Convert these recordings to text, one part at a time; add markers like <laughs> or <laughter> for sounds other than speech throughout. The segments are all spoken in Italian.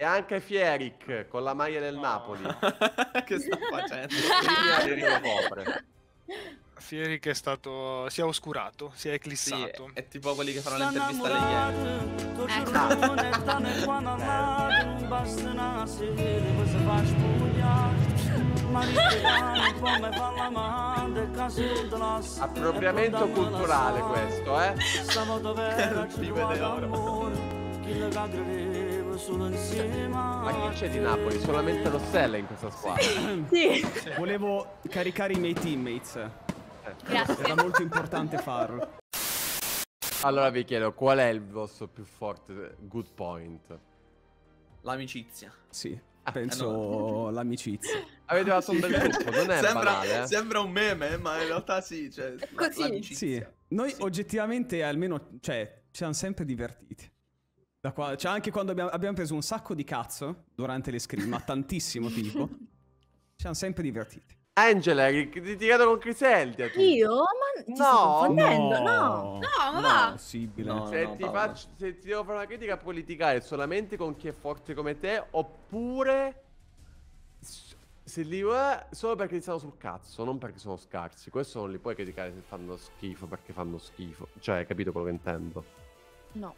E anche Fieric con la maglia del no. Napoli. <laughs> che sta facendo? <laughs> Fieric è stato. si è oscurato, si è eclissato. Sì, è, è tipo quelli che fanno l'intervista alle eh. eh. Appropriamento culturale questo, eh? <laughs> solo insieme. Ma chi c'è di Napoli? Solamente Rossella in questa squadra. Sì. sì. Volevo caricare i miei teammates. Grazie. Era molto importante farlo. Allora vi chiedo, qual è il vostro più forte good point? L'amicizia. Sì, ah, penso no. l'amicizia. Avete fatto un del <laughs> gruppo, non è sembra, banale, eh? sembra un meme, ma in realtà sì, cioè, Così. Sì. Noi sì. oggettivamente almeno, cioè, ci siamo sempre divertiti. Da qua, cioè anche quando abbiamo, abbiamo preso un sacco di cazzo durante le scrim, ma tantissimo <laughs> tipo, ci siamo sempre divertiti. Angela, ti tirato con Criseldia. Io? Ma ti no, no, no, no, ma va. Possibile. No, se, no, ti faccio, se ti devo fare una critica, politicare solamente con chi è forte come te, oppure se li vuoi solo perché ti stanno sul cazzo, non perché sono scarsi. Questo non li puoi criticare se fanno schifo perché fanno schifo. Cioè, hai capito quello che intendo? No.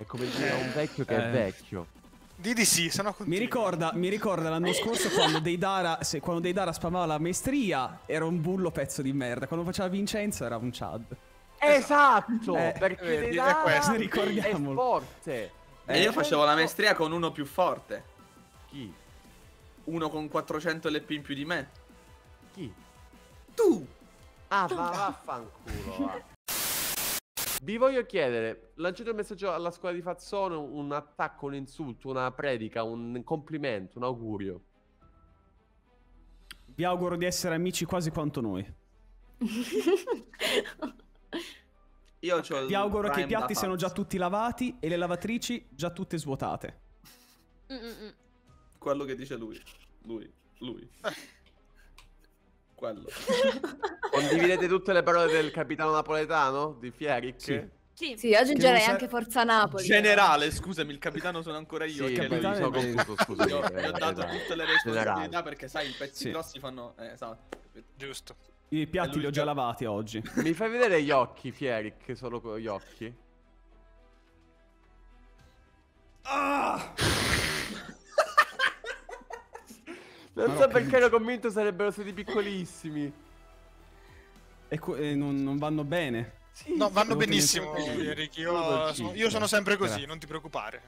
È come dire a un eh, vecchio che eh. è vecchio. Didi sì, sennò continua. Mi ricorda, mi ricorda l'anno scorso quando <laughs> Deidara, se, quando Deidara spamava la maestria, era un bullo pezzo di merda. Quando faceva Vincenzo era un Chad. Esatto, eh, perché eh, è, questo, ricordiamolo. è forte. E io eh. facevo la maestria con uno più forte. Chi? Uno con 400 LP in più di me. Chi? Tu! Ah, va, vaffanculo. Vi voglio chiedere, lanciate un messaggio alla scuola di Fazzone, un attacco, un insulto, una predica, un complimento, un augurio. Vi auguro di essere amici quasi quanto noi. <laughs> Io ho Vi auguro che i piatti siano già tutti lavati e le lavatrici già tutte svuotate. Mm -mm. mm. Quello che dice lui. Lui. Lui. <laughs> quello. <laughs> Condividete tutte le parole del capitano napoletano di Fieric? Sì. Sì, sì aggiungerei anche Forza Napoli. Generale, scusami, il capitano sono ancora io. Sì, che lui sono confuso, scusa. Io, eh, ho dato esatto. tutte le responsabilità perché sai, i pezzi sì. grossi fanno... Eh, esatto. Giusto. I piatti li ho già lavati oggi. <laughs> Mi fai vedere gli occhi, Fieric, solo con gli occhi? Ah! Non Marocca so perché ero convinto sarebbero stati piccolissimi. E, co- e non, non vanno bene. Sì, no, vanno benissimo, Eric. Io, sono, io sono sempre così, Grazie. non ti preoccupare.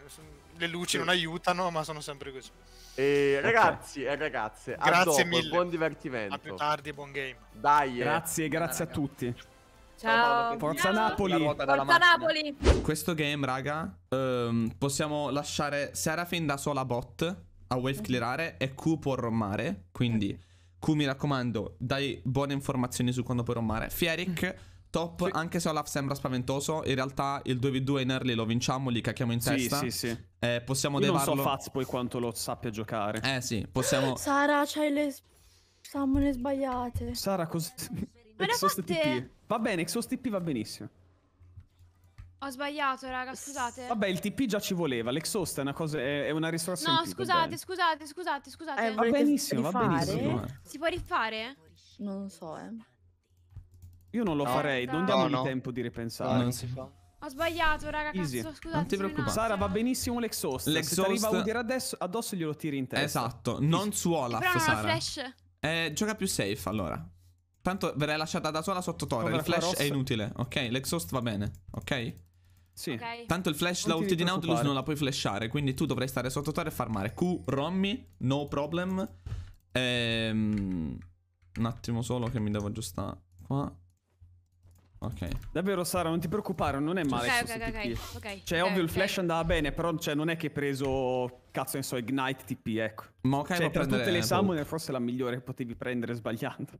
Le luci sì. non aiutano, ma sono sempre così. E ragazzi okay. e ragazze, grazie mille. Buon divertimento. A più tardi buon game. Dai. Eh. Grazie, grazie Dai, a tutti. Ciao. Forza Ciao. Napoli. Forza Napoli. Questo game, raga, ehm, possiamo lasciare Serafin da sola bot a wave mhm. clearare è Q può rommare, quindi Q mi raccomando, dai buone informazioni su quando puoi rommare. Fieric mm. top, sì. anche se Olaf sembra spaventoso, in realtà il 2v2 in early lo vinciamo, li cacchiamo in sì, testa. Sì, sì, sì. Eh, possiamo Io devarlo. non so Faz poi quanto lo sappia giocare. Eh sì, possiamo... <laughs> Sara, c'hai le... Samone sbagliate. Sara, cos'è? Exhaust fatte... Va bene, Exhaust va benissimo. Ho sbagliato, raga, scusate. Vabbè, il TP già ci voleva. L'exhaust è una cosa. È, è una risorsa. No, scusate, scusate, scusate, scusate. Eh, va benissimo, rifare? va benissimo. Si può rifare? Non lo so, eh. Io non lo no, farei, non diamo no, no. tempo di ripensare. No, non si fa. Ho sbagliato, raga, Easy. cazzo, scusate. Non ti preoccupare. Sara, va benissimo l'exhaust. L'exhaust... Se ti arriva a adesso, addosso glielo tiri in testa. Esatto, non su Olaf, Però non Sara. flash. Eh, gioca più safe, allora. Tanto verrà lasciata da sola sotto torre. Il flash è inutile, ok? L'exhaust va bene, ok? Sì. Okay. Tanto il flash, la ulti di Nautilus non la puoi flashare, quindi tu dovrai stare sotto terra e farmare. Q, Rommi, no problem. Ehm, un attimo solo che mi devo aggiustare qua. Ok. Davvero Sara, non ti preoccupare, non è male. Ok, ok, okay, ok. Cioè, ovvio il flash andava bene, però cioè, non è che hai preso, cazzo ne so, Ignite TP, ecco. Ma ok, cioè, tra tutte le Summoner forse è la migliore che potevi prendere sbagliando.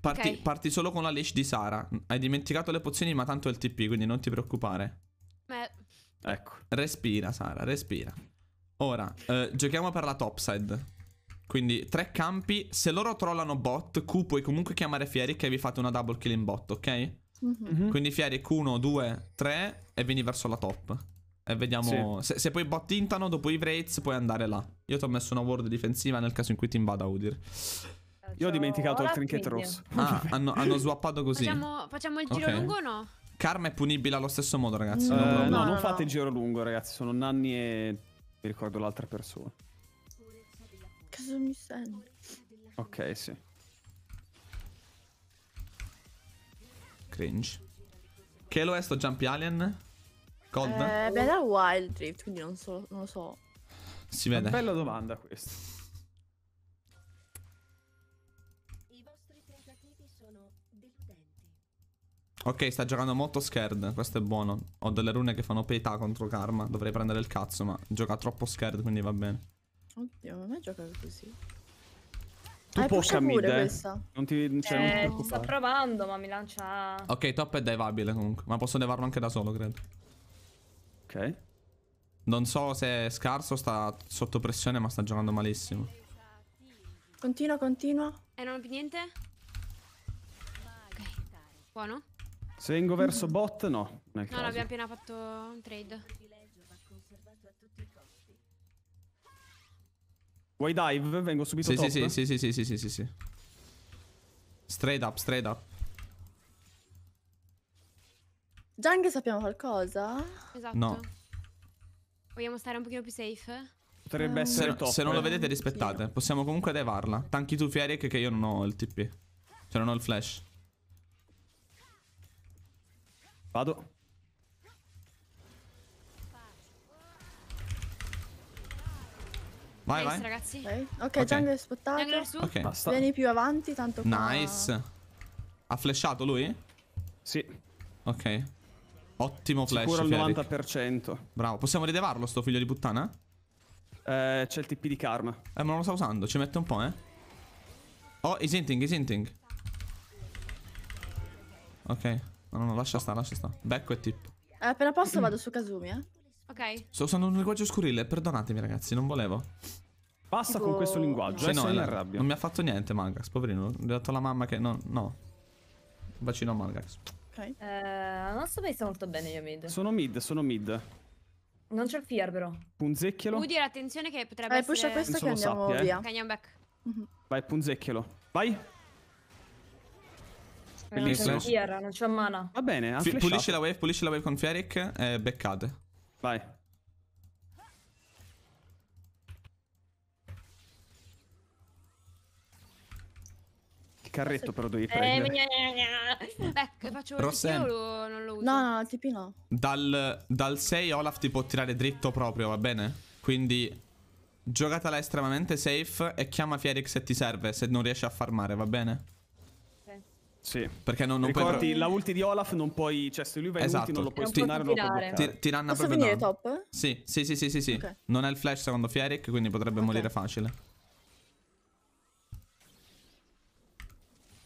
Parti, okay. parti solo con la leash di Sara. Hai dimenticato le pozioni, ma tanto è il TP, quindi non ti preoccupare. Beh. Ecco, respira Sara, respira. Ora, eh, giochiamo per la topside. Quindi tre campi. Se loro trollano bot, Q puoi comunque chiamare Fieri che vi fate una double kill in bot, ok? Mm -hmm. Quindi Fieri Q1, 2, 3 e vieni verso la top. E vediamo... Sì. Se, se, poi bot intano, dopo i Wraiths puoi andare là. Io ti ho messo una ward difensiva nel caso in cui ti invada Udir. Io ho dimenticato il trinket rosso. Ah, hanno, hanno swappato così. Facciamo, facciamo il giro okay. lungo o no? Karma è punibile allo stesso modo, ragazzi. Eh, no, no, no, non fate il giro lungo, ragazzi. Sono Nanni e. Mi ricordo l'altra persona. Cosa mi sembra? Ok, sì. Cringe. Che lo è sto Jump Alien? Cold? Eh, beh, da Wild Drift, quindi non, so, non lo so. Si vede. Una bella domanda questa. Ok, sta giocando molto scared. Questo è buono. Ho delle rune che fanno pietà contro Karma. Dovrei prendere il cazzo, ma gioca troppo scared, quindi va bene. Oddio, a me gioca così. Tu ah, puoi camminare. Eh. Non ti cioè, eh, non ti eh, sta provando, ma mi lancia. Ok, top è devabile comunque. Ma posso levarlo anche da solo, credo. Ok. Non so se è scarso, sta sotto pressione, ma sta giocando malissimo. Continua, continua. E eh, non ho più niente? Ok. Buono. Se vengo verso bot? No. No, no, abbiamo appena fatto un trade. Vuoi dive? Vengo subito sì, top. Sì, sì, sì, sì, sì, sì, sì, sì. Straight up, straight up. Già anche sappiamo qualcosa? Esatto. No. Vogliamo stare un pochino più safe? Potrebbe eh, essere se, top. Se non lo vedete rispettate. Possiamo comunque devarla. Tanchi tu Fieric che io non ho il TP. Cioè non ho il flash. Vado. Vai, nice, vai. ragazzi. Ok, okay, okay. jungle spottato. Okay. Basta. Vieni più avanti, tanto qua... Nice. Ha flashato lui? Sì. Ok. Ottimo flash, Sicuro al 90%. Bravo. Possiamo rilevarlo, sto figlio di puttana? Eh, c'è il TP di Karma. Eh, ma non lo sta usando. Ci mette un po', eh. Oh, is hinting, is hinting. Ok. No, no, no, lascia sta, lascia sta. Becco e tip. Eh, appena posso vado su Kazumi, eh. Ok. Sto usando un linguaggio scurile, perdonatemi ragazzi, non volevo. Basta tipo... con questo linguaggio, no. eh, no, la... Eh, non mi ha fatto niente Malgax, poverino. Gli ho detto alla mamma che no, no. Bacino Malgax. Ok. Eh, non sto pensando molto bene io mid. Sono mid, sono mid. Non c'è il fear però. Punzecchielo. Udi, attenzione che potrebbe eh, essere... Eh, pusha questo Penso che andiamo sappia, via. Eh. Canyon back. Mm -hmm. Vai, punzecchielo. Vai. Bellissimo. Non c'è Gear, non c'è mana. Va bene, F- pulisci la wave, pulisci la wave con Fieric e beccate. Vai. Che carretto però devi eh, prendere. Eh, Beh, faccio un Rossem. TP non lo uso? No, no, il TP no. Dal, dal 6 Olaf ti può tirare dritto proprio, va bene? Quindi giocatela estremamente safe e chiama Fieric se ti serve, se non riesci a farmare, va bene? Sì. Perché non, non Ricordi, puoi... la ulti di Olaf non puoi... Cioè, se lui va in esatto. ulti non esatto. lo puoi stunare, non, lo puoi bloccare. Ti, tiranna Posso venire no. top? Sì, sì, sì, sì, sì, sì. Okay. Non è il flash secondo Fieric, quindi potrebbe okay. morire facile.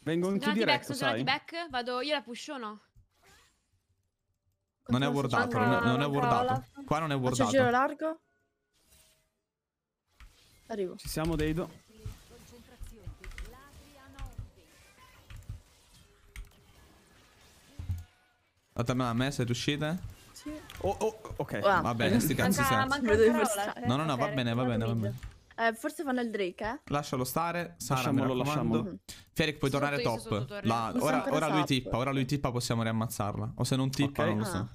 Vengo in chiudere, back, sono back, vado... Io la pusho o no? Non è wardato, non è, non è wardato. Qua non è wardato. Faccio giro largo. Arrivo. Ci siamo, Deido. Dammela a me, siete uscite? Sì. Oh, oh, ok. Ah. Va bene, sti cazzi manca, manca eh. No, no, no, va bene, va bene, va bene. Eh, forse fanno il Drake, eh? Lascialo stare. Sara, lasciamolo, lasciamolo. Mm. Fieric, puoi tornare top. La... Ora, ora lui tippa, ora lui tippa, possiamo riammazzarla. O se non tippa, okay. non lo so. Ah.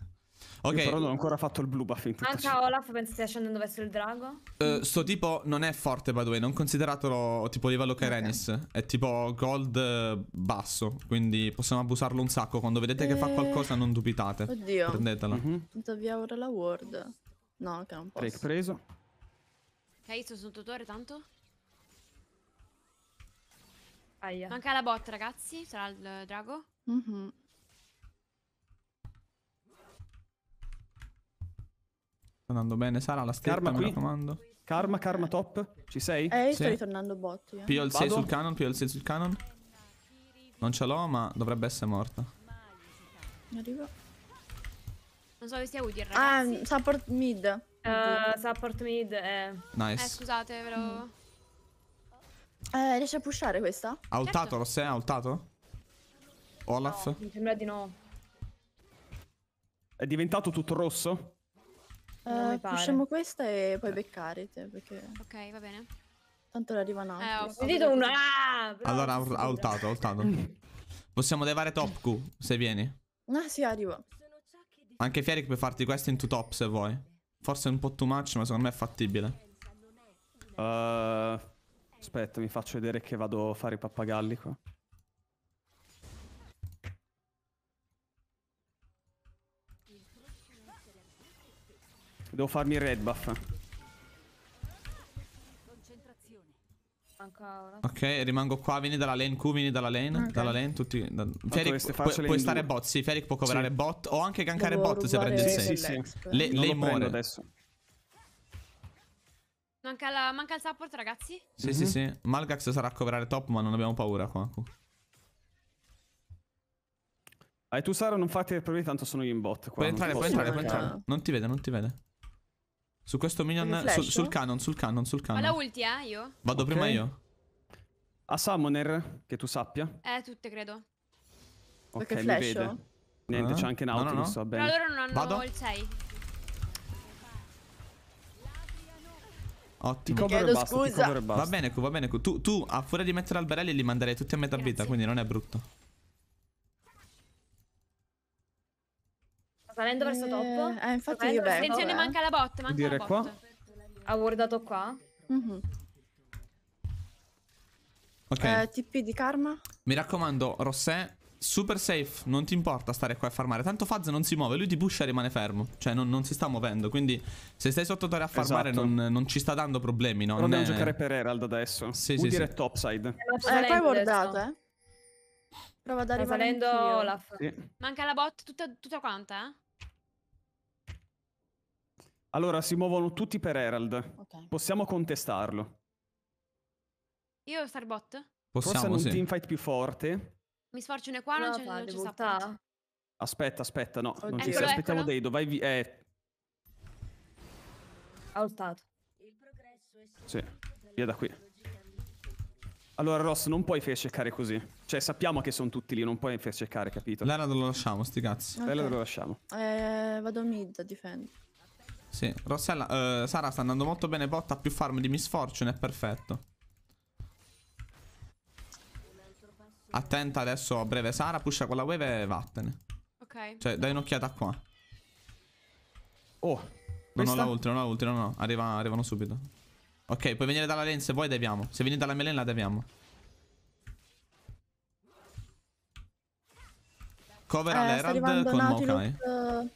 Ok. Io però non ho ancora fatto il blue buff in tutta Anche ah, Olaf penso stia scendendo verso il drago. Uh, sto tipo non è forte, by the way. Non consideratelo tipo livello Kerenis. Okay. È tipo gold eh, basso. Quindi possiamo abusarlo un sacco. Quando vedete e... che fa eh, qualcosa, non dubitate. Oddio. Prendetela. Mm -hmm. Punta via ora la ward. No, che non posso. Break preso. Ok, sono sul tutore tanto. Aia. Manca la bot, ragazzi. Sarà il drago. Mm -hmm. andando bene. Sara, la scherma karma mi qui. raccomando. Karma, karma top. Ci sei? Eh, sì. sto ritornando bot. più PLC 6 sul cannon, 6 sul cannon. Non ce l'ho, ma dovrebbe essere morta. Arrivo. Non so se sia utile, ah, ragazzi. Ah, support mid. Uh, support mid, eh. Nice. Eh, scusate, però... Mm. Eh, riesci a pushare questa? Ha ultato, certo. Rossè? Ha ultato? Olaf? No, mi sembra di no. È diventato tutto rosso? Uh, eh, usciamo questa e poi eh. beccare te, perché... Ok, va bene. Tanto l'arriva un altro. Eh, ho sentito un... Ah, allora, ha ultato, ha ultato. Mm. Possiamo levare top Q, se vieni. Ah, sì, arrivo. Anche Fieric puoi farti questo in two top, se vuoi. Forse è un po' too much, ma secondo me è fattibile. Uh, aspetta, mi faccio vedere che vado a fare i pappagalli qua. Devo farmi il red buff. Concentrazione. Ok, rimango qua, vieni dalla lane Q, vieni dalla lane, okay. dalla lane, tutti... Da... Feric, pu puoi stare bot, sì, Feric può coverare sì. bot o anche gankare Devo bot se prendi il Sì, sì, sì. Le, lei muore. adesso. Manca, la, manca, il support, ragazzi. Sì, mm -hmm. sì, mhm. sì. Malgax sarà a coverare top, ma non abbiamo paura qua. Ah, e tu, Sara, non fate problemi, tanto sono io in bot. Qua. Puoi entrare, puoi entrare, puoi entrare. Non ti vede, non ti vede. Su questo minion. Su, sul cannon, sul cannon, sul cannon. Ho la ulti, eh, io. Vado okay. prima io. A Summoner, che tu sappia. Eh, tutte credo. Ok, Perché vede. Niente, ah. c'è anche Nautilus, no, no, no. va bene. Però loro non hanno Vado. il 6. Ottimo. Ti chiedo scusa. Va bene, va bene. Tu, tu, a fuori di mettere alberelli li manderei tutti a metà Grazie. vita, quindi non è brutto. Valendo verso eh, top. Eh, infatti io beh, Attenzione, manca la bot, manca dire la bot. qua. Ha guardato qua. Mm -hmm. Ok. Eh, TP di Karma. Mi raccomando, Rossè, super safe, non ti importa stare qua a farmare. Tanto Faz non si muove, lui ti pusha e rimane fermo. Cioè, non, non si sta muovendo, quindi se stai sotto terra a farmare esatto. non, non, ci sta dando problemi, no? Non dobbiamo è... giocare per Herald adesso. Sì, Vuol sì, dire sì. topside. Eh, poi eh, guardate, eh. eh, Prova ad arrivare. Salendo Olaf. Sì. Manca la bot tutta, tutta quanta, eh? Allora, si muovono tutti per Herald. Okay. Possiamo contestarlo. Io Starbot? Possiamo, Forse è un sì. teamfight più forte. Mi sforzo ne qua, no, cioè, non c'è, non Aspetta, aspetta, no. Oddio. Non ci eccolo, aspettiamo eccolo. Deido, vai via. Eh. Ha ultato. Sì, via da qui. Allora, Ross, non puoi fare cercare così. Cioè, sappiamo che sono tutti lì, non puoi fare cercare, capito? L'era lo lasciamo, sti cazzi. Okay. L'era lo lasciamo. Eh, vado mid a sì, Rossella, uh, Sara sta andando molto bene botta, più farm di Miss Fortune, è perfetto. Attenta adesso a breve Sara, pusha con la wave e vattene. Ok. Cioè, dai un'occhiata qua. Oh. Non ho la ultra, non ho la ultra, no, no, Arriva, arrivano subito. Ok, puoi venire dalla lane se vuoi deviamo. Se vieni dalla mia lane la deviamo. Cover eh, all'Herald con Mokai. Eh.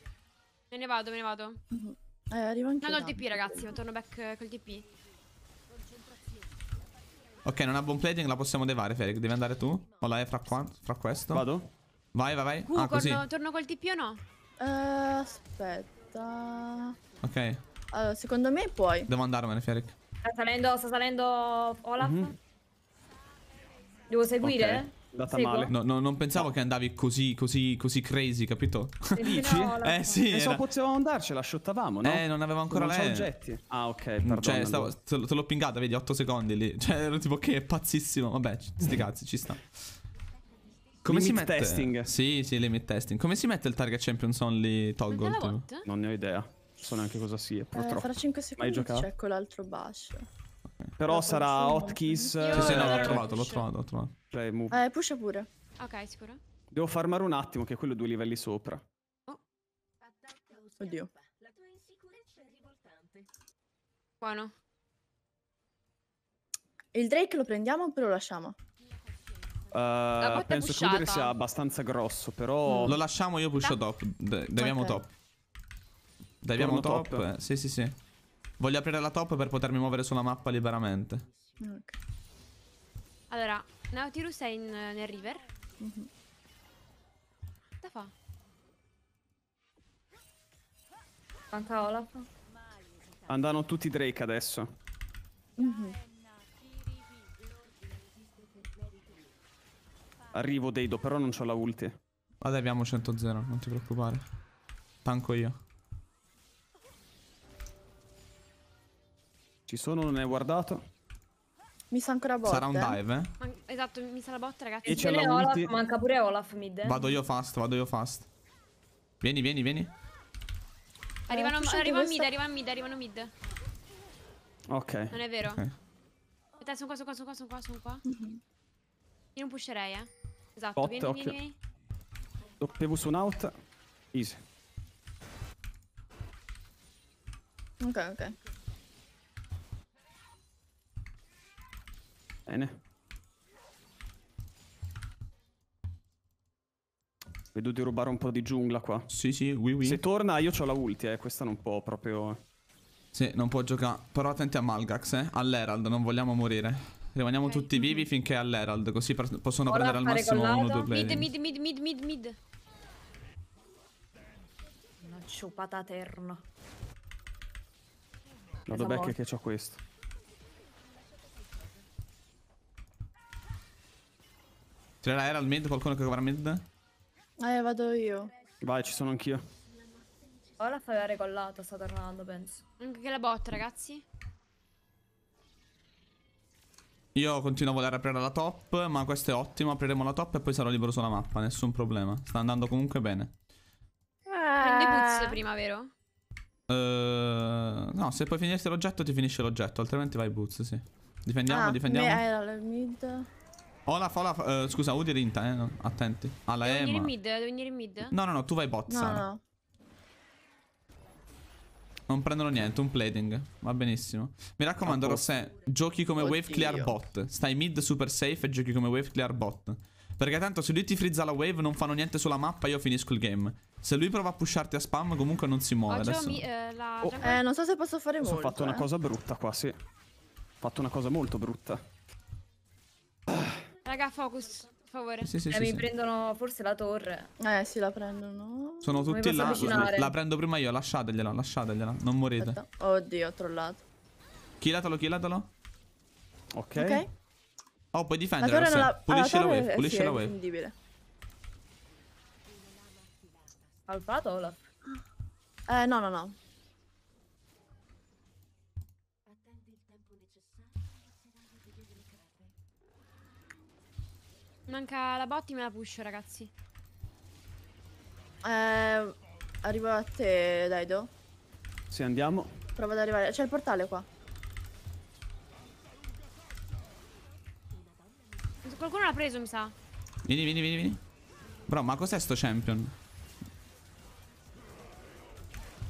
Me ne vado, me ne vado. Uh mhm. -huh. Eh, arrivo anche No, no, il TP ragazzi, non torno back eh, col TP. Ok, non ha buon plating, la possiamo devare, Ferric. Devi andare tu. O la E fra, qua, fra questo. Vado. Vai, vai, vai. Q, uh, ah, così. Torno, torno col TP o no? Uh, aspetta. Ok. Allora, secondo me puoi. Devo andarmene, Ferric. Sta salendo, sta salendo Olaf. Mm -hmm. Devo seguire? Okay andata Seguo? male. No, no, non pensavo no. che andavi così, così, così crazy, capito? Dici? eh sì. Eh, pensavo potevamo andarci, la shottavamo, no? Eh, non avevo ancora non lei. oggetti. Ah, ok, mm, perdono. Cioè, stavo, te l'ho pingata, vedi, 8 secondi lì. <laughs> Cioè, ero tipo che è pazzissimo. Vabbè, sti cazzi, ci sta. Come limit si mette? testing. Sì, sì, limit testing. Come si mette il target champions only toggle? Non ne ho idea. Non so neanche cosa sia, eh, purtroppo. Eh, fra 5 secondi c'è quell'altro bacio. Però no, sarà hotkeys. Sì, sì, eh, no, l'ho trovato, l'ho trovato, l'ho trovato. Play, cioè, move. Eh, pusha pure. Ok, sicuro. Devo farmare un attimo, che è quello due livelli sopra. Oh. Oddio. Buono. Il Drake lo prendiamo o lo lasciamo? Uh, penso che Cudere sia abbastanza grosso, però... Mm. Lo lasciamo io pusho top. De deviamo okay. top. Deviamo top. top. Eh. Sì, sì, sì. Voglio aprire la top per potermi muovere sulla mappa liberamente. Ok. Allora, Nautilus è in, nel river. Mm -hmm. Da fa. Manca Olaf. Andano tutti Drake adesso. Mm -hmm. Arrivo Deido, però non ho la ulti. Vabbè, abbiamo 100-0, non ti preoccupare. Tanco io. Ci sono, non hai guardato. Mi sa ancora bot. Sarà un dive, eh? Man esatto, mi sa la bot, ragazzi. E c'è la Olaf, manca pure Olaf mid. Eh. Vado io fast, vado io fast. Vieni, vieni, vieni. Arrivano, eh, arriva mid, arrivano mid, arrivano mid. Ok. Non è vero. Okay. Aspetta, sono qua, sono qua, sono qua, sono qua, sono qua. Mm -hmm. Io non pusherei, eh. Esatto, bot, vieni, occhio. vieni, vieni. W su un out. Easy. Ok, ok. Bene. Vedo di rubare un po' di giungla qua. Sì, sì, oui, oui. Se torna io ho la ulti, eh. Questa non può proprio... Sì, non può giocare. Però attenti a Malgax, eh. All'Herald, non vogliamo morire. Rimaniamo okay. tutti vivi finché è all'Herald, così possono Ora prendere al massimo uno o due player. Mid, mid, mid, mid, mid, mid. Una ciupata eterna. Vado back che c'ho questo. Tirerà cioè, era al mid? Qualcuno che covra mid? Eh, vado io. Vai, ci sono anch'io. Ora Olaf aveva recollato, sta tornando, penso. Anche la bot, ragazzi. Io continuo a voler aprire la top, ma questo è ottimo. Apriremo la top e poi sarò libero sulla mappa, nessun problema. Sta andando comunque bene. Prendi boots ah. prima, vero? Uh, no, se puoi finisce l'oggetto ti finisce l'oggetto, altrimenti vai boots, sì. Difendiamo, ah, difendiamo. Me era eh, la mid. Olaf, Olaf, uh, eh, scusa, Udir Inta, eh, no? attenti. Alla ah, Devo Ema. Mid, devo venire in mid? No, no, no, tu vai bot, No, no. Non prendono niente, un plating. Va benissimo. Mi raccomando, no, giochi come Oddio. wave clear bot. Stai mid super safe e giochi come wave clear bot. Perché tanto se lui ti frizza la wave non fanno niente sulla mappa, io finisco il game. Se lui prova a pusharti a spam, comunque non si muove. Adesso... Mi, eh, la... oh. eh, non so se posso fare molto. Ho fatto una eh. cosa brutta qua, sì. Ho fatto una cosa molto brutta. Ah. Raga, focus, per favore. Sì, sì, eh, sì, mi sì. prendono forse la torre. Eh, sì, la prendono. Sono Come tutti là. La prendo prima io, lasciategliela, lasciategliela. Non morite. Aspetta. Oddio, ho trollato. Killatelo, killatelo. Ok. Ok. Oh, puoi difendere. La torre la... Pulisci ah, la, la wave, pulisci sì, la wave. È indibile. o Olaf? Eh, no, no, no. Manca la botti e la push, ragazzi. Eh, arrivo a te, Daido. Sì, andiamo. Prova ad arrivare. C'è il portale qua. Qualcuno l'ha preso, mi sa. Vieni, vieni, vieni, vieni. Bro, ma cos'è sto champion?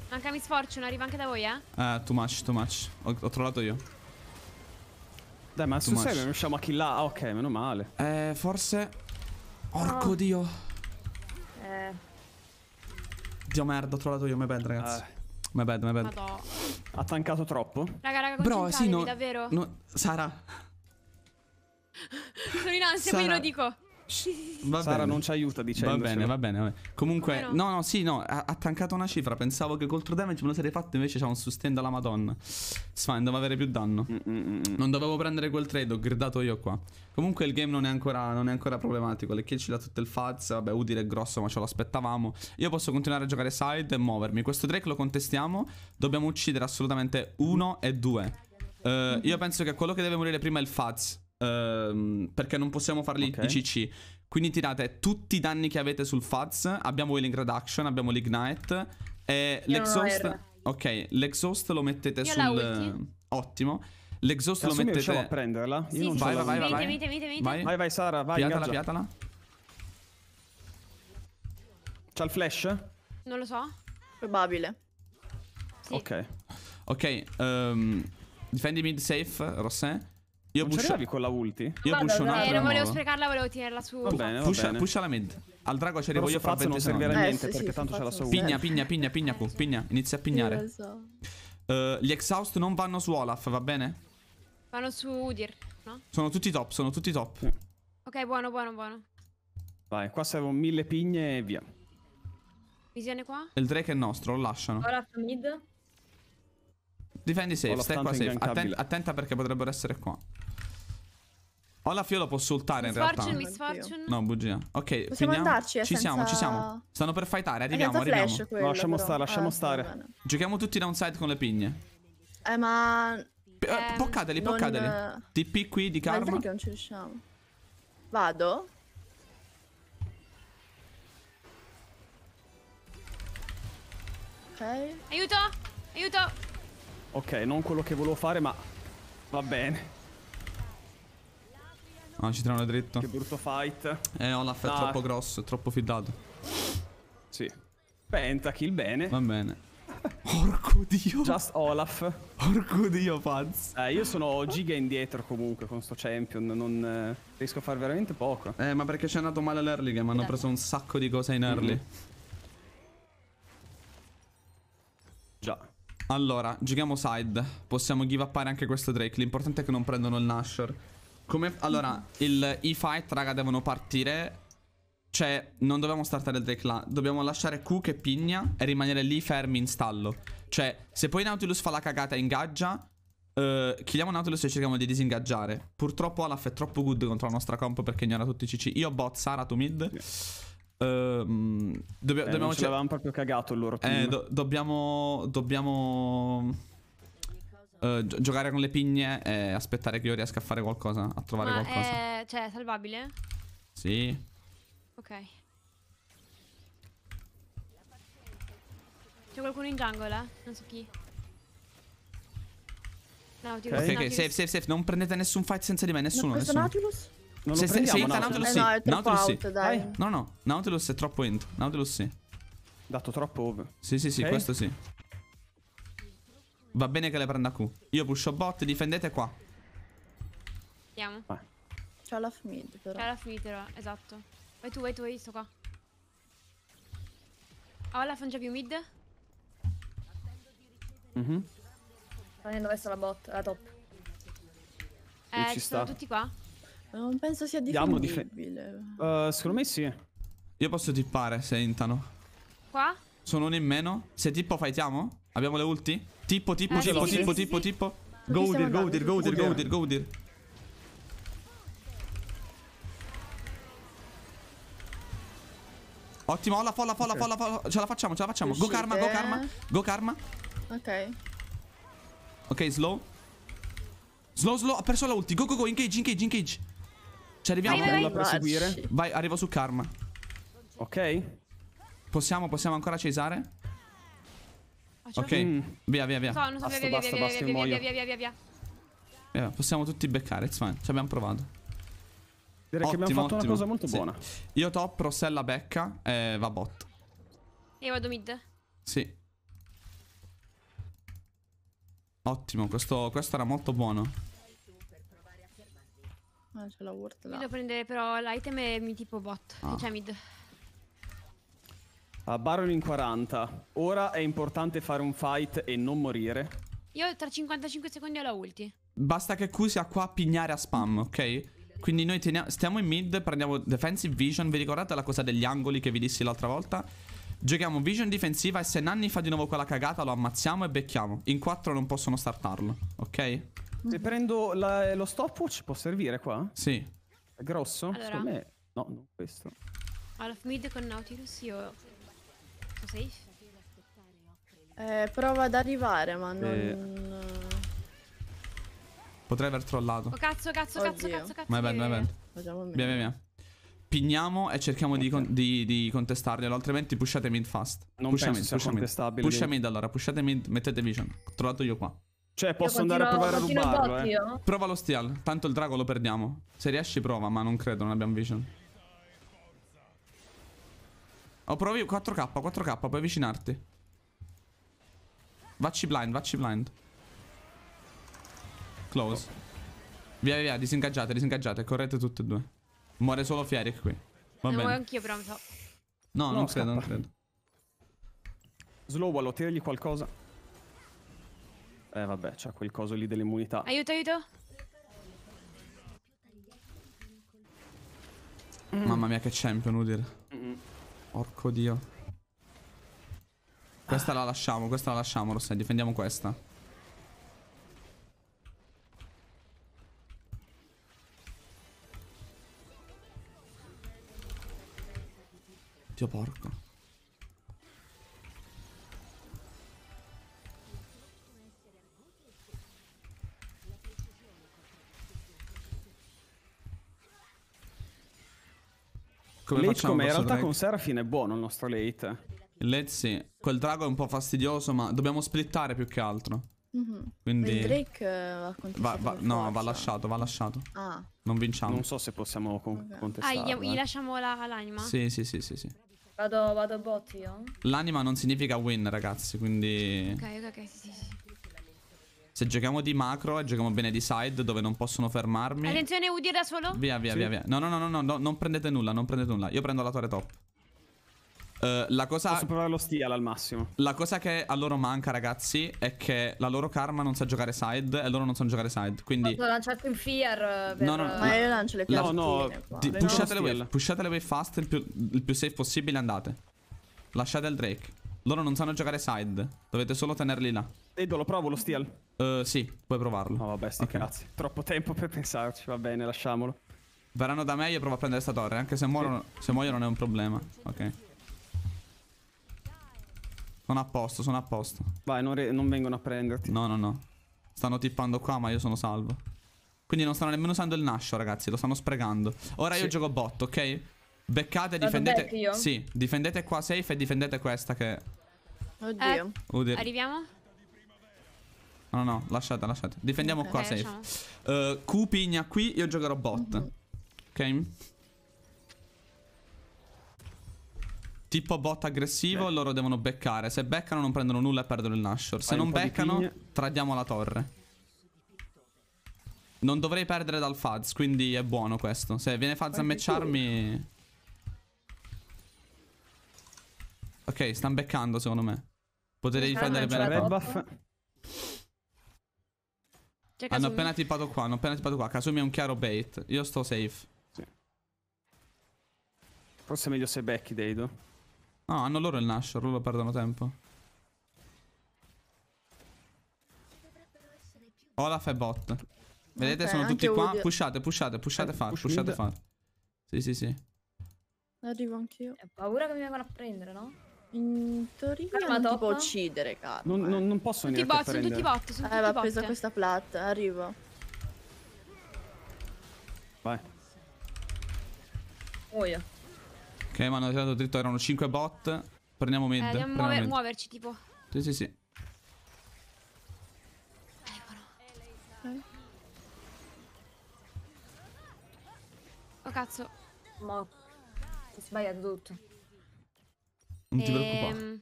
Manca Miss Fortune, arriva anche da voi, eh? Eh, uh, too much, too much. Ho, ho trollato io. Dai, ma su 6 non riusciamo a killare. Ah, ok, meno male. Eh, forse. Orco oh. dio. Eh. Dio merda, ho trovato io, my bad, ragazzi. Eh. My bad, my bad. Madò. Ha tankato troppo. Raga, raga, Bro, sì, no, davvero. No, Sara. Sono in ansia, Sara. poi lo dico. Va Sara bene. non ci aiuta dicendo. Va bene, va bene, va bene. Comunque, no? no, no, sì, no, ha, ha tankato una cifra. Pensavo che col true damage me lo sarei fatto. Invece c'ha un sustain alla Madonna. Sfine, doveva avere più danno. Mm mm, mm -mm. Non dovevo prendere quel trade, ho gridato io qua. Comunque il game non è ancora, non è ancora problematico. Le kill ci dà tutto il faz. Vabbè, Udire è grosso, ma ce l'aspettavamo. Io posso continuare a giocare side e muovermi. Questo Drake lo contestiamo. Dobbiamo uccidere assolutamente uno e due. Uh, io penso che quello che deve morire prima è il Faz ehm, perché non possiamo farli okay. ICC. Quindi tirate tutti i danni che avete sul Faz. Abbiamo Wailing Reduction, abbiamo l'Ignite. E Io l'exhaust. Ok, l'exhaust lo mettete Io sul. Ottimo. L'exhaust lo mettete. Io a prenderla. Io sì, non sì, vai, sì, vai, vai, vai, vite, vite, vite. vai. Vai, vai, Sara, vai. Piatala, ingaggia. piatala. C'ha il flash? Non lo so. Probabile. Sì. Ok. Ok, um, ehm, difendi mid safe, Rossè. Io non buscio... con la ulti? Io buscio un Eh, non volevo sprecarla, volevo tenerla su. Va bene, va pusha, la mid. Al drago ci arrivo io fra 20 secondi. Non servirà niente perché tanto c'è la sua ulti. Pigna, pigna, pigna, pigna, pigna. Inizia a pignare. Eh, gli exhaust non vanno su Olaf, va bene? Vanno su Udir, no? Sono tutti top, sono tutti top. Ok, buono, buono, buono. Vai, qua servono mille pigne e via. Visione qua? Il Drake è nostro, lo lasciano. Olaf mid. Difendi safe, Olaf stai qua safe. Atten attenta perché potrebbero essere qua. Olaf io lo posso ultare in realtà. No, bugia. Ok, Possiamo finiamo. Andarci, eh, ci senza... siamo, ci siamo. Stanno per fightare, arriviamo, arriviamo. Quello, no, lasciamo però. stare, lasciamo ah, stare. Giochiamo tutti downside con le pigne. Eh, ma P eh, ehm, boccateli, boccateli. Non... TP qui di karma. Ma non ci riusciamo. Vado. Ok. Aiuto! Aiuto! Ok, non quello che volevo fare, ma va bene. Ah, ci tirano dritto. Che brutto fight. Eh, Olaf è ah. troppo grosso, è troppo fidato. Sì. Pentakill, bene. Va bene. <laughs> Orco Dio. Just Olaf. Orco Dio, Paz. Eh, io sono giga indietro comunque con sto champion. Non eh, riesco a fare veramente poco. Eh, ma perché ci è andato male l'early che mi hanno preso un sacco di cose in early. Mm -hmm. Già. Allora, giochiamo side. Possiamo give uppare anche questo Drake. L'importante è che non prendano il Nashor. Come... Allora, il, i fight, raga, devono partire. Cioè, non dobbiamo startare il Drake là. Dobbiamo lasciare Q che pigna e rimanere lì fermi in stallo. Cioè, se poi Nautilus fa la cagata e ingaggia, Uh, eh, killiamo Nautilus e cerchiamo di disingaggiare. Purtroppo Olaf è troppo good contro la nostra comp perché ignora tutti i CC. Io bot, Sara, tu mid. Yeah. Ehm, dobbia- eh, dobbiamo... ce l'avevamo proprio cagato il loro eh, team. Eh, do- dobbiamo... Dobbiamo... eh, gio- giocare con le pigne e aspettare che io riesca a fare qualcosa, a trovare Ma qualcosa. è... Eh, cioè, è salvabile? Sì. Ok. C'è qualcuno in jungle, eh? Non so chi. No, ti Ok, no, ok, safe, safe, safe. Non prendete nessun fight senza di me, nessuno, questo nessuno. Nautilus? Non se, lo prendiamo se entra Nautilus, eh sì. no, Nautilus out, sì. Dai. No, no, Nautilus è troppo int. Nautilus sì. Dato troppo over. Sì, sì, sì, okay. questo sì. Va bene che le prenda Q. Io pusho bot, difendete qua. Andiamo. Vai. C'ha la mid però. C'ha la mid però, esatto. Vai tu, vai tu, vai sto qua. Ah, la fangia più mid. Mhm. Mm Prendendo verso la bot, la top. Eh, ci, ci sono tutti qua. Non eh, penso sia difficile. Uh, eh, secondo me sì. Io posso tippare se intano. Qua? Sono uno in meno. Se tippo, fightiamo? Abbiamo le ulti? Tipo, tipo, eh, tipo, sì, tipo, sì, tipo, sì. tipo. Godir, Godir, Godir, Godir, Godir. Ottimo, olla, folla, folla, folla, folla. Ce la facciamo, ce la facciamo. Go karma, go karma. Go karma. Ok. Ok, slow. Slow, slow, ha perso la ulti. Go, go, go, engage, engage, engage. Ci arriviamo vai, vai, vai. per seguire. Vai, arrivo su Karma. Ok. Possiamo, possiamo ancora cesare? Ok, mm. via, via, via. basta, basta, via, via, via, via, via, possiamo tutti beccare, it's fine. Ci abbiamo provato. Direi ottimo, che abbiamo fatto ottimo. una cosa molto sì. buona. Io top, Rossella becca e eh, va bot. E vado mid. Sì. Ottimo, questo, questo era molto buono. Ah, c'è la ward là. Io devo prendere però l'item e mi tipo bot, ah. cioè mid. A Baron in 40. Ora è importante fare un fight e non morire. Io tra 55 secondi ho la ulti. Basta che Q sia qua a pignare a spam, ok? Quindi noi teniamo, stiamo in mid, prendiamo defensive vision. Vi ricordate la cosa degli angoli che vi dissi l'altra volta? Giochiamo vision difensiva e se Nanni fa di nuovo quella cagata lo ammazziamo e becchiamo. In 4 non possono startarlo, ok? Se mhm. prendo la, lo stopwatch può servire qua? Sì. È grosso? Allora. Secondo me... No, non questo. All mid con Nautilus io... Sono safe? Eh, prova ad arrivare, ma non... Eh. Potrei aver trollato. Oh, cazzo, cazzo, cazzo, cazzo, cazzo. Ma è bene, va bene. Facciamo via, via, via. Pigniamo e cerchiamo okay. di, con di, di, contestarglielo, altrimenti pushate mid fast. Non push penso mid, sia push contestabile. Mid. Push mid allora, pushate mid, mettete vision. Cioè, ho trollato io qua. Cioè, posso continuo, andare a provare a rubarlo. Eh. Prova lo steal. Tanto il drago lo perdiamo. Se riesci, prova, ma non credo, non abbiamo vision. oh, provi 4k, 4k, puoi avvicinarti. Vacci blind, vacci blind. Close. Via, via, disingaggiate, disingaggiate. Correte tutte e due. Muore solo Fieric qui. Va ne eh, bene. anch'io pronto. No, no, non scappa. credo, non credo. Slowball, tirgli qualcosa. Eh vabbè, c'ha quel coso lì dell'immunità. Aiuto, aiuto. Mm. Mamma mia che champion Udir. Mm. Porco dio. Questa la lasciamo, questa la lasciamo, Rossè, difendiamo questa. Dio porco. come late Come in realtà con Serafin è buono il nostro late. Late sì. Quel drago è un po' fastidioso, ma dobbiamo splittare più che altro. Mm -hmm. Quindi... Il Drake eh, va Va, no, forza. va lasciato, va lasciato. Ah. Non vinciamo. Non so se possiamo con- okay. contestare. Ah, gli, gli eh. lasciamo l'anima. sì, sì, sì, sì, sì. Vado, vado bot io. L'anima non significa win, ragazzi, quindi... Ok, ok, ok, sì, sì. sì. Se giochiamo di macro e giochiamo bene di side dove non possono fermarmi. Attenzione, Udi da solo. Via, via, sì. via, via. No, no, no, no, no, no, non prendete nulla, non prendete nulla. Io prendo la torre top. Uh, la cosa. Posso provare lo steal al massimo. La cosa che a loro manca, ragazzi, è che la loro karma non sa giocare side e loro non sanno giocare side. Quindi. Posso lanciato in fear. Eh, per... No, no, no. Ma io lancio le piattine. No, no. Di, pushate, Le wave, pushate le wave fast il più, il più safe possibile. Andate. Lasciate il Drake. Loro non sanno giocare side. Dovete solo tenerli là. Edo, lo provo lo steel? Uh, eh, sì, puoi provarlo. No, vabbè, sti okay. cazzi. Troppo tempo per pensarci, va bene, lasciamolo. Verranno da me io provo a prendere sta torre, anche se muoiono, sì. se muoiono non è un problema. Ok. Sono a posto, sono a posto. Vai, non, non vengono a prenderti. No, no, no. Stanno tippando qua, ma io sono salvo. Quindi non stanno nemmeno usando il nascio, ragazzi, lo stanno sprecando. Ora sì. io gioco bot, ok? Beccate, Vado difendete... Sì, difendete qua safe e difendete questa che... Oddio. Eh, Oddio. Arriviamo? No, no, no, lasciate, lasciate. Difendiamo qua, safe. Uh, Q pigna qui, io giocherò bot. Mm -hmm. Ok? Tipo bot aggressivo, Beh. loro devono beccare. Se beccano non prendono nulla e perdono il Nashor. Se non beccano, tradiamo la torre. Non dovrei perdere dal Faz, quindi è buono questo. Se viene Faz a matcharmi... Ok, stanno beccando secondo me. Potrei difendere bene. Cioè, hanno appena tippato qua, hanno appena tippato qua. Kasumi è un chiaro bait. Io sto safe. Sì. Forse è meglio se becchi Deido. No, hanno loro il Nash, loro perdono tempo. Olaf è bot. Vedete, okay, sono tutti qua. Udio. Pushate, pushate, pushate eh, far, push pushate far. Sì, sì, sì. Arrivo anch'io. Ho paura che mi vengano a prendere, no? In teoria Calma, non ti può uccidere, cazzo. Non, non, non posso tutti neanche bot, prendere. Tutti bot, sono tutti Eh, va preso questa platta, arrivo. Vai. Muoio. Ok, ma hanno tirato dritto, erano 5 bot. Prendiamo eh, mid. Eh, dobbiamo muover mid. muoverci, tipo. Sì, sì, sì. Eh, oh cazzo. Ma ho sbagliato tutto. Non ti preoccupare. Ehm,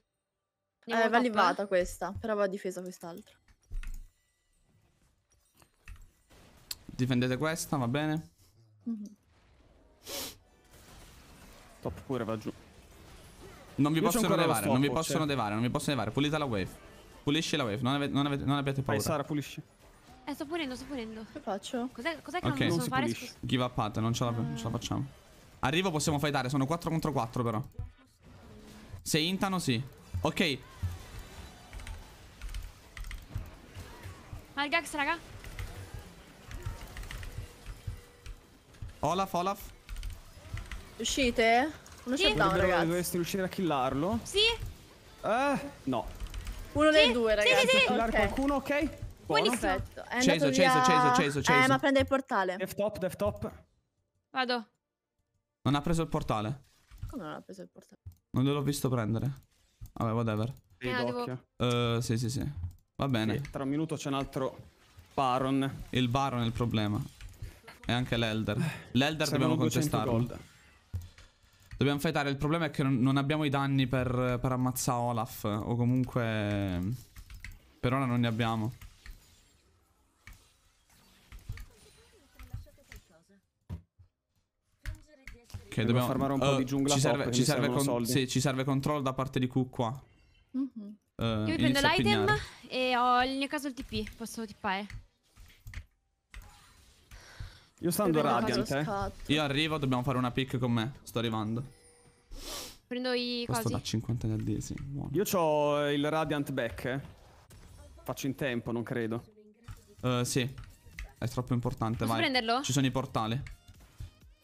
eh, va levata questa, però va difesa quest'altra. Difendete questa, va bene? Mm -hmm. Top pure va giù. Non vi Io cioè. possono levare, non vi possono levare, non vi possono levare. Pulite la wave. Pulisci la wave, non, ave non, ave non abbiate paura. Vai Sara, pulisci. Eh, sto pulendo, sto pulendo. Che faccio? Cos'è, cos che okay. non, non fare? Give up, non ce, la, non ce la ah. facciamo. Arrivo, possiamo fightare, sono 4 contro 4 però. Se intano sì Ok Al gax raga Olaf Olaf Uscite? Non sì. c'è down ragazzi Dovresti riuscire a killarlo Sì Eh No Uno sì. dei due ragazzi Sì sì sì Killare okay. qualcuno ok Buono. Perfetto È Ceso ceso ceso ceso ceso Eh ma prende il portale Def top def top Vado Non ha preso il portale Come non ha preso il portale? Non l'ho visto prendere. Vabbè, whatever. Eh, devo... uh, sì, sì, sì. Va bene. Sì, tra un minuto c'è un altro Baron. Il Baron è il problema. E anche l'Elder. L'Elder dobbiamo contestarlo. Gold. Dobbiamo fightare. Il problema è che non abbiamo i danni per, per ammazzare Olaf. O comunque... Per ora non ne abbiamo. Ok, dobbiamo, farmare un po' eh, di giungla. Ci serve, ci, serve con... sì, ci serve controllo da parte di Q qua. Mm -hmm. uh, Io prendo l'item e ho il mio caso il TP. Posso tippare. Io sto andando Radiant, eh. Io arrivo, dobbiamo fare una pick con me. Sto arrivando. Prendo i Questo cosi. da 50 da desi. Buono. Io ho il Radiant back, eh. Faccio in tempo, non credo. Uh, sì. È troppo importante, Posso vai. prenderlo? Ci sono i portali.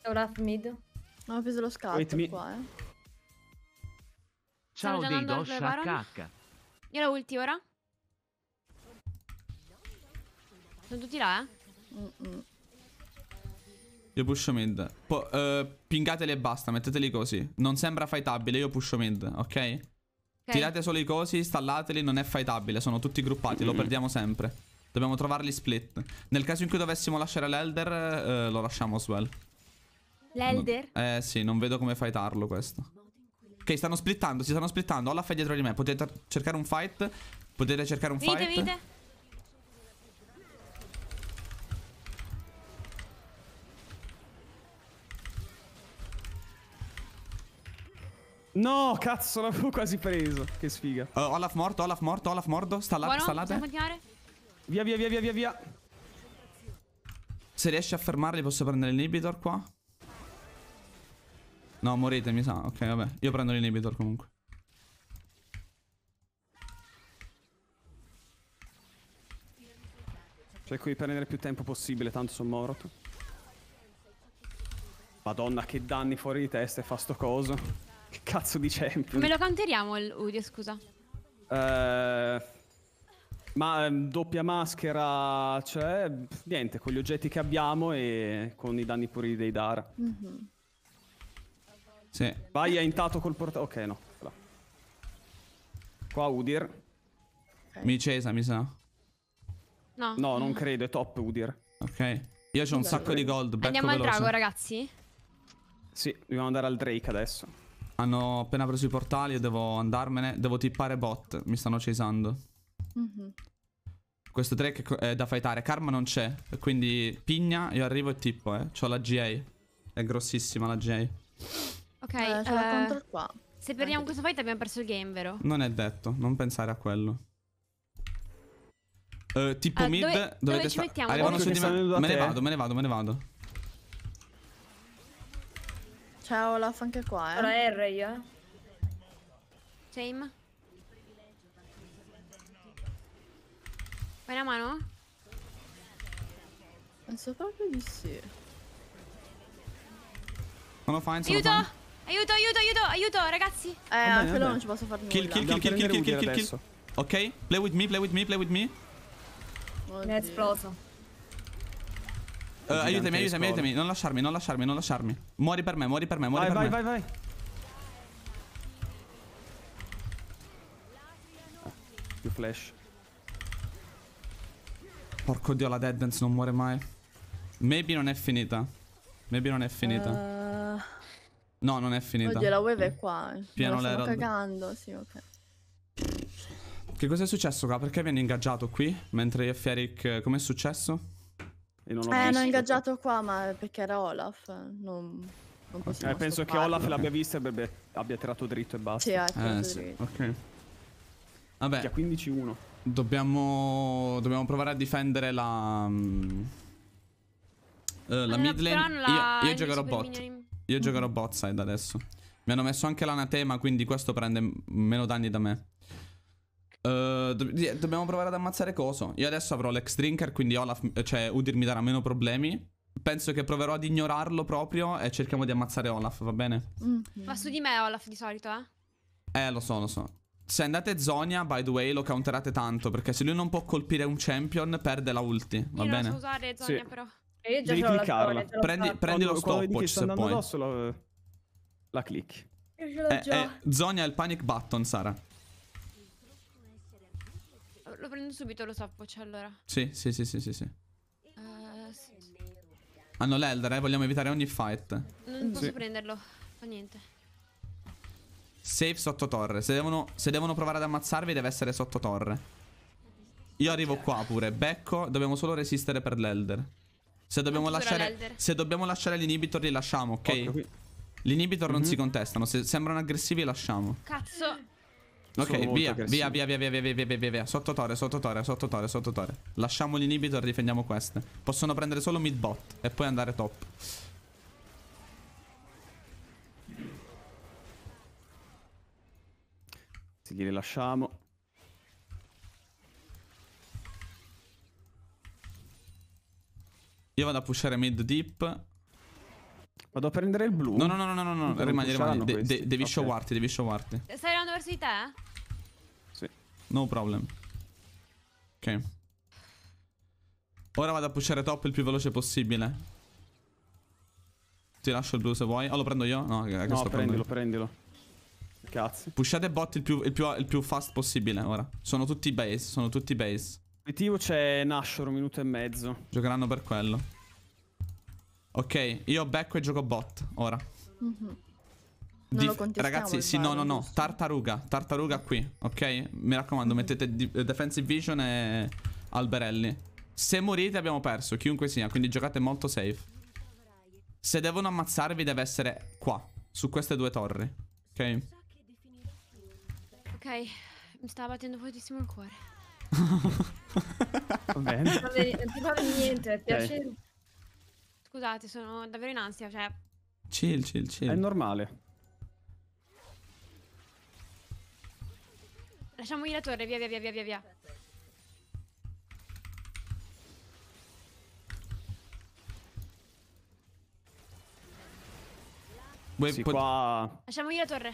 Olaf mid. Non ho preso lo scatto Wait me. qua, eh. Ciao dei dosha cacca. Io la ulti ora. Sono tutti là, eh? Mm -mm. Io pusho mid. Po uh, eh, pingateli e basta, metteteli così. Non sembra fightabile, io pusho mid, ok? okay. Tirate solo i cosi, installateli, non è fightabile, sono tutti gruppati, mm -hmm. lo perdiamo sempre. Dobbiamo trovarli split. Nel caso in cui dovessimo lasciare l'elder, uh, lo lasciamo as well. L'elder? Eh sì, non vedo come fightarlo questo. Ok, stanno splittando, si stanno splittando. Olaf è dietro di me. Potete cercare un fight? Potete cercare un vite, fight? Vite, No, cazzo, l'avevo <laughs> quasi preso. Che sfiga. Uh, Olaf morto, Olaf morto, Olaf morto. Sta là, Buono, sta Via, via, via, via, via. Se riesci a fermarli posso prendere l'inhibitor qua? No, morite, mi sa. Ok, vabbè. Io prendo l'inibitor comunque. Cerco di prendere più tempo possibile, tanto sono morto. Madonna, che danni fuori di testa fa sto coso. Che cazzo di champion. Me lo canteriamo il Udio, scusa. Eh, ma ehm, doppia maschera, cioè, niente, con gli oggetti che abbiamo e con i danni puri dei Dara. Mm -hmm. Sì. Vai a intato col portale. Ok, no. Qua Udir. Okay. Micesa, mi sa. No. No, non credo, è top Udir. Ok. Io c'ho un sacco di gold. Andiamo al drago, ragazzi. Sì, dobbiamo andare al Drake adesso. Hanno appena preso i portali, io devo andarmene. Devo tippare bot. Mi stanno chasando. Mm -hmm. Questo Drake è da fightare. Karma non c'è. Quindi pigna, io arrivo e tippo, eh. C'ho la GA. È grossissima la GA. Ok, eh, c'è la eh, control qua. Se perdiamo questo fight abbiamo perso il game, vero? Non è detto, non pensare a quello. Uh, tipo uh, mid, dove, dove ci mettiamo? Arrivano su di me. Me ne vado, me ne vado, me ne vado. Ciao Olaf anche qua, eh. Ora R io, Same. Shame. Vai la mano? Penso proprio di sì. Sono fine, sono non lo Aiuto! Aiuto, aiuto, aiuto, aiuto, ragazzi. Eh, vabbè, quello non ci posso far nulla. Kill, kill, kill, kill, kill, kill, kill, kill, kill. Ok, play with me, play with me, play with me. Mi è esploso. Uh, aiutami, aiutami, aiutami. Non lasciarmi, non lasciarmi, non lasciarmi. Muori per me, muori per me, muori vai, per vai, me. Vai, vai, vai. Più flash. Porco dio, la dead dance non muore mai. Maybe non è finita. Maybe non è finita. Uh... No, non è finita. Oddio, la wave è qua. Eh. Piano la sto cagando, sì, ok. Che cosa è successo qua? Perché viene ingaggiato qui? Mentre io e Fieric... Eh, com'è successo? Io non ho eh, l'ho ingaggiato qua, ma perché era Olaf. Eh, non, non possiamo eh, penso che Olaf l'abbia vista e abbia tirato dritto e basta. Sì, ha tirato eh, sì. Ok. Vabbè. Che 15-1. Dobbiamo... Dobbiamo provare a difendere la... Uh, la allora, mid lane. La... Io, io giocherò bot. Io giocherò mm. bot side adesso. Mi hanno messo anche l'anatema, quindi questo prende meno danni da me. Uh, eh, do dobbiamo provare ad ammazzare Coso. Io adesso avrò l'ex drinker, quindi Olaf, cioè Udir mi darà meno problemi. Penso che proverò ad ignorarlo proprio e cerchiamo di ammazzare Olaf, va bene? Mm. Ma su di me Olaf di solito, eh? Eh, lo so, lo so. Se andate Zonia, by the way, lo counterate tanto, perché se lui non può colpire un champion, perde la ulti, va Io bene? Non so usare Zonia, sì. però. E già Devi cliccarla. Storia, prendi, prendi lo stopwatch se puoi. Addosso, la, la click. Eh, eh, Zonia il panic button, Sara. Lo prendo subito lo stopwatch allora. Sì, sì, sì, sì, sì. sì. Uh, sì. Hanno ah, l'elder, eh? Vogliamo evitare ogni fight. Non posso sì. prenderlo. Fa niente. Safe sotto torre. Se devono, se devono provare ad ammazzarvi, deve essere sotto torre. Io arrivo qua pure. Becco. Dobbiamo solo resistere per l'elder. Se dobbiamo, lasciare, se dobbiamo lasciare gli li lasciamo, ok? Gli inhibitor mm -hmm. non mhm. si contestano, se sembrano aggressivi li lasciamo. Cazzo. Ok, via, via, via, via, via, via, via, via, via, via. Sotto torre, sotto torre, sotto torre, sotto torre. Lasciamo l'inhibitor e difendiamo queste. Possono prendere solo mid bot e poi andare top. Sì, li rilasciamo Io vado a pushare mid deep. Vado a prendere il blu. No, no, no, no, no, no. rimani, rimani. De de devi okay. showarti, devi showarti. Stai andando verso di te? Sì. No problem. Ok. Ora vado a pushare top il più veloce possibile. Ti lascio il blu se vuoi. Oh, lo prendo io? No, eh, no prendilo, prendendo. prendilo. Cazzo. Pushate bot il più, il, più, il più fast possibile ora. Sono tutti base, sono tutti base. L'obiettivo c'è Nashor, un minuto e mezzo. Giocheranno per quello. Ok, io becco e gioco bot, ora. Mm -hmm. Non ragazzi, sì, no, no, no. Tartaruga, tartaruga qui, ok? Mi raccomando, mm -hmm. mettete defensive vision e alberelli. Se morite abbiamo perso, chiunque sia, quindi giocate molto safe. Se devono ammazzarvi deve essere qua, su queste due torri, ok? Ok, mi sta battendo fortissimo il cuore. Va bene. non ti fa niente, è piacere. Scusate, sono davvero in ansia, cioè... Chill, chill, chill. È normale. Lasciamogli la torre, via, via, via, via, via. Vuoi sì, pot- qua... Lasciamogli la torre.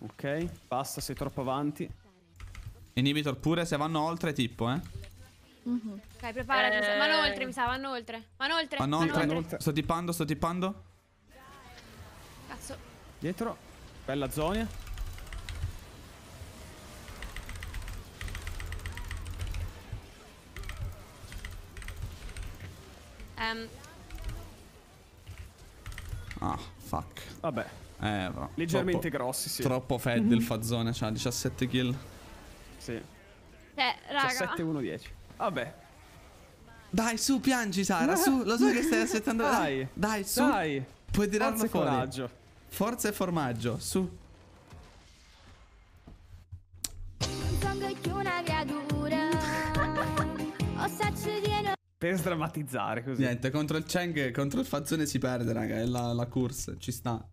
Ok, basta, sei troppo avanti. Inhibitor pure, se vanno oltre tipo, eh. Mm -hmm. Ok, preparati. Eh... Vanno oltre, mi sa, vanno oltre. Vanno oltre. Vanno, oltre. Vanno oltre. Sto tippando, sto tippando. Cazzo. Dietro. Bella zona. Um. Ehm. Ah, fuck. Vabbè. Eh, no. Leggermente troppo, grossi, sì. Troppo fed mhm. il fazzone, c'ha 17 kill. Sì. Eh, raga. 17, 1, 10. Vabbè. Dai, su, piangi, Sara, eh. su. Lo so che stai aspettando. Dai, dai, su. Dai. Puoi tirarlo Forza fuori. Coraggio. Forza e formaggio, su. Per sdrammatizzare così. Niente, contro il Cheng, contro il fazzone si perde, raga. È la, la corsa, ci sta.